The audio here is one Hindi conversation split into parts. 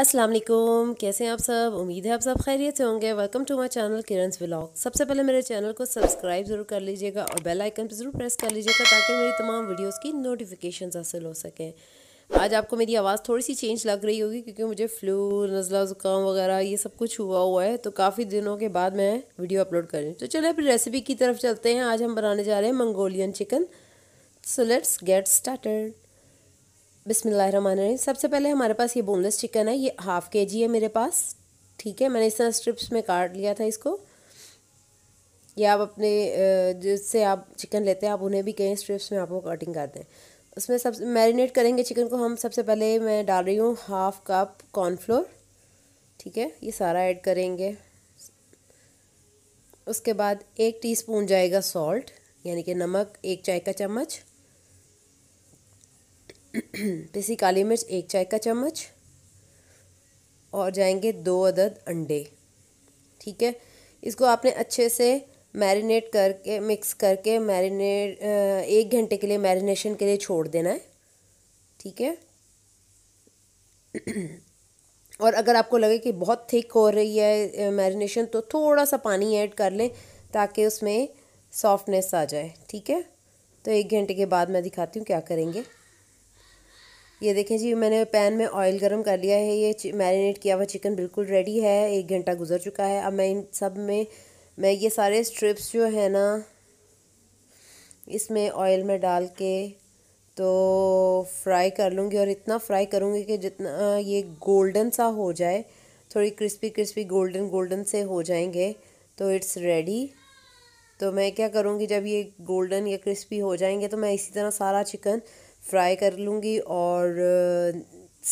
असलम कैसे हैं आप सब उम्मीद है आप सब खैरियत से होंगे welcome to my channel Kiran's blog सबसे पहले मेरे चैनल को सब्सक्राइब ज़रूर कर लीजिएगा और बेल आइकन पर ज़रूर प्रेस कर लीजिएगा ताकि मेरी तमाम वीडियोस की नोटिफिकेशन हासिल हो सकें आज आपको मेरी आवाज़ थोड़ी सी चेंज लग रही होगी क्योंकि मुझे फ्लू नज़ला ज़ुकाम वगैरह ये सब कुछ हुआ हुआ है तो काफ़ी दिनों के बाद मैं वीडियो अपलोड कर रही हूँ तो चलिए अपनी रेसिपी की तरफ चलते हैं आज हम बनाने जा रहे हैं Mongolian chicken so let's get started बिसमीम सबसे पहले हमारे पास ये बोनलेस चिकन है ये हाफ़ के जी है मेरे पास ठीक है मैंने इस तरह स्ट्रिप्स में काट लिया था इसको ये आप अपने जिससे आप चिकन लेते हैं आप उन्हें भी कहीं स्ट्रिप्स में आप वो कटिंग कर दें उसमें सब मैरिनेट करेंगे चिकन को हम सबसे पहले मैं डाल रही हूँ हाफ़ कप कॉर्नफ्लोर ठीक है ये सारा ऐड करेंगे उसके बाद एक टीस्पून जाएगा सॉल्ट यानी कि नमक एक चाय का चम्मच पिसी काली मिर्च एक चाय का चम्मच और जाएंगे दो अदद अंडे ठीक है इसको आपने अच्छे से मैरिनेट करके मिक्स करके मैरिनेट एक घंटे के लिए मैरिनेशन के लिए छोड़ देना है ठीक है और अगर आपको लगे कि बहुत थिक हो रही है मैरिनेशन तो थोड़ा सा पानी ऐड कर लें ताकि उसमें सॉफ्टनेस आ जाए ठीक है तो एक घंटे के बाद मैं दिखाती हूँ क्या करेंगे ये देखें जी मैंने पैन में ऑयल गरम कर लिया है ये मैरिनेट किया हुआ चिकन बिल्कुल रेडी है एक घंटा गुजर चुका है अब मैं इन सब में मैं ये सारे स्ट्रिप्स जो है ना इसमें ऑयल में डाल के तो फ्राई कर लूँगी और इतना फ्राई करूँगी कि जितना ये गोल्डन सा हो जाए थोड़ी क्रिस्पी क्रिस्पी गोल्डन गोल्डन से हो जाएंगे तो इट्स रेडी तो मैं क्या करूँगी जब ये गोल्डन या क्रिस्पी हो जाएंगे तो मैं इसी तरह सारा चिकन फ्राई कर लूँगी और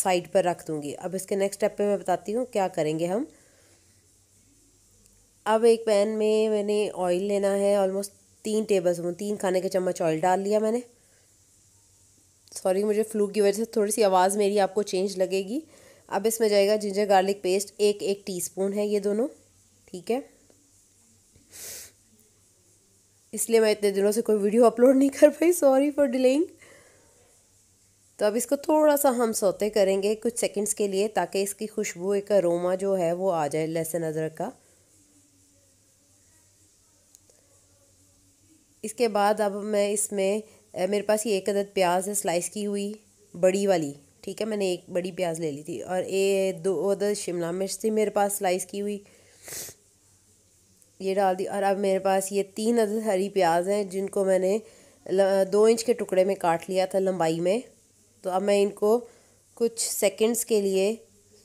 साइड पर रख दूँगी अब इसके नेक्स्ट स्टेप पे मैं बताती हूँ क्या करेंगे हम अब एक पैन में मैंने ऑयल लेना है ऑलमोस्ट तीन टेबल स्पून तीन खाने के चम्मच ऑयल डाल लिया मैंने सॉरी मुझे फ्लू की वजह से थोड़ी सी आवाज़ मेरी आपको चेंज लगेगी अब इसमें जाएगा जिंजर गार्लिक पेस्ट एक एक टीस्पून है ये दोनों ठीक है इसलिए मैं इतने दिनों से कोई वीडियो अपलोड नहीं कर पाई सॉरी फॉर डिलेइंग तो अब इसको थोड़ा सा हम सोते करेंगे कुछ सेकंड्स के लिए ताकि इसकी खुशबू एक अरोमा जो है वो आ जाए लहसुन अदरक का इसके बाद अब मैं इसमें मेरे पास ये एक अदद प्याज है स्लाइस की हुई बड़ी वाली ठीक है मैंने एक बड़ी प्याज ले ली थी और ए दो अदद शिमला मिर्च थी मेरे पास स्लाइस की हुई ये डाल दी और अब मेरे पास ये तीन अदद हरी प्याज हैं जिनको मैंने दो इंच के टुकड़े में काट लिया था लंबाई में तो अब मैं इनको कुछ सेकंड्स के लिए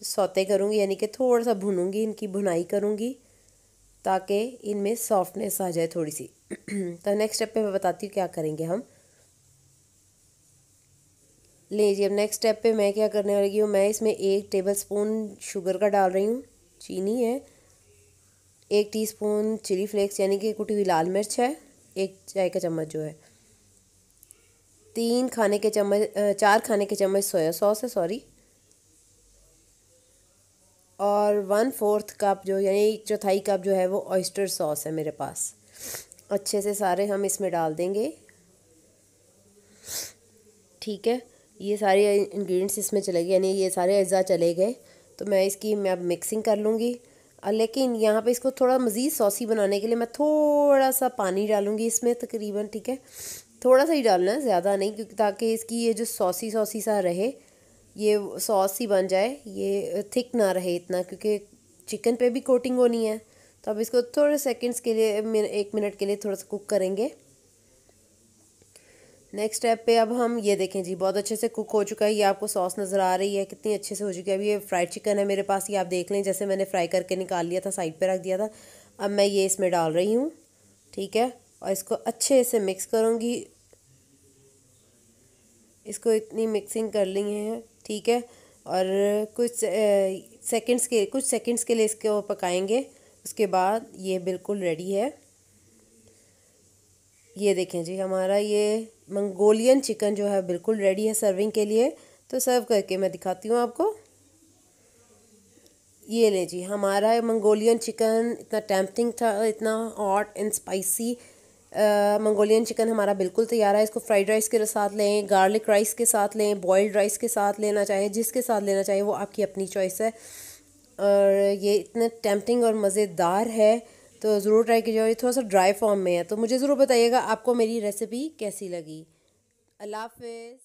सौते करूँगी यानी कि थोड़ा सा भुनूँगी इनकी भुनाई करूँगी ताकि इनमें सॉफ्टनेस आ जाए थोड़ी सी तो नेक्स्ट स्टेप पे मैं बताती हूँ क्या करेंगे हम ले जी अब नेक्स्ट स्टेप पे मैं क्या करने वाली हूँ मैं इसमें एक टेबल स्पून शुगर का डाल रही हूँ चीनी है एक स्पून चिली फ्लेक्स यानी कि कुटी हुई लाल मिर्च है एक चाय का चम्मच जो है तीन खाने के चम्मच चार खाने के चम्मच सोया सॉस है सॉरी और वन फोर्थ कप जो यानी एक चौथाई कप जो है वो ऑयस्टर सॉस है मेरे पास अच्छे से सारे हम इसमें डाल देंगे ठीक है ये सारे इंग्रेडिएंट्स इसमें चले गए यानी ये सारे अज्जा चले गए तो मैं इसकी मैं अब मिक्सिंग कर लूँगी लेकिन यहाँ पे इसको थोड़ा मज़ीद सॉसी बनाने के लिए मैं थोड़ा सा पानी डालूँगी इसमें तकरीबन ठीक है थोड़ा सा ही डालना है ज़्यादा नहीं क्योंकि ताकि इसकी ये जो सॉसी सॉसी सा रहे ये सॉस ही बन जाए ये थिक ना रहे इतना क्योंकि चिकन पे भी कोटिंग होनी है तो अब इसको थोड़े सेकंड्स के लिए एक मिनट के लिए थोड़ा सा कुक करेंगे नेक्स्ट स्टेप पे अब हम ये देखें जी बहुत अच्छे से कुक हो चुका है ये आपको सॉस नज़र आ रही है कितनी अच्छे से हो चुकी है अब ये फ्राइड चिकन है मेरे पास ये आप देख लें जैसे मैंने फ्राई करके निकाल लिया था साइड पर रख दिया था अब मैं ये इसमें डाल रही हूँ ठीक है और इसको अच्छे से मिक्स करूँगी इसको इतनी मिक्सिंग कर ली है ठीक है और कुछ सेकंड्स के कुछ सेकंड्स के लिए इसको पकाएंगे उसके बाद ये बिल्कुल रेडी है ये देखें जी हमारा ये मंगोलियन चिकन जो है बिल्कुल रेडी है सर्विंग के लिए तो सर्व करके मैं दिखाती हूँ आपको ये लें जी हमारा मंगोलियन चिकन इतना टेम्पटिंग था इतना hot and spicy Mongolian chicken हमारा बिल्कुल तैयार है इसको फ्राइड राइस के साथ लें गार्लिक राइस के साथ लें बॉयल्ड राइस के साथ लेना चाहें जिसके साथ लेना चाहिए वो आपकी अपनी चॉइस है और ये इतना टेम्पटिंग और मज़ेदार है तो ज़रूर ट्राई कीजिए और ये थोड़ा सा ड्राई फॉर्म में है तो मुझे ज़रूर बताइएगा आपको मेरी रेसिपी कैसी लगी अल्लाह हाफ